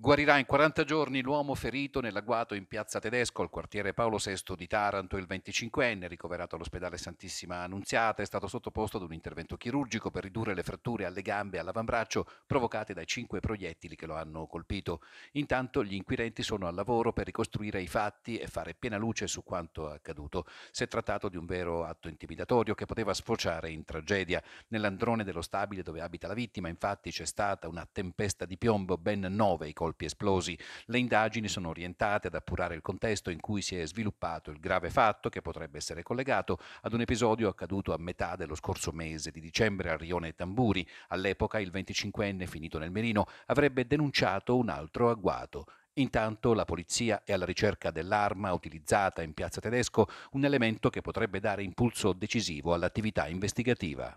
Guarirà in 40 giorni l'uomo ferito nell'agguato in piazza Tedesco al quartiere Paolo VI di Taranto. Il 25enne, ricoverato all'ospedale Santissima Annunziata, è stato sottoposto ad un intervento chirurgico per ridurre le fratture alle gambe e all'avambraccio provocate dai cinque proiettili che lo hanno colpito. Intanto gli inquirenti sono al lavoro per ricostruire i fatti e fare piena luce su quanto accaduto. Si è trattato di un vero atto intimidatorio che poteva sfociare in tragedia. Nell'androne dello stabile dove abita la vittima, infatti, c'è stata una tempesta di piombo, ben nove i colpi colpi esplosi. Le indagini sono orientate ad appurare il contesto in cui si è sviluppato il grave fatto che potrebbe essere collegato ad un episodio accaduto a metà dello scorso mese di dicembre a Rione Tamburi. All'epoca il 25enne finito nel Merino avrebbe denunciato un altro agguato. Intanto la polizia è alla ricerca dell'arma utilizzata in piazza tedesco, un elemento che potrebbe dare impulso decisivo all'attività investigativa.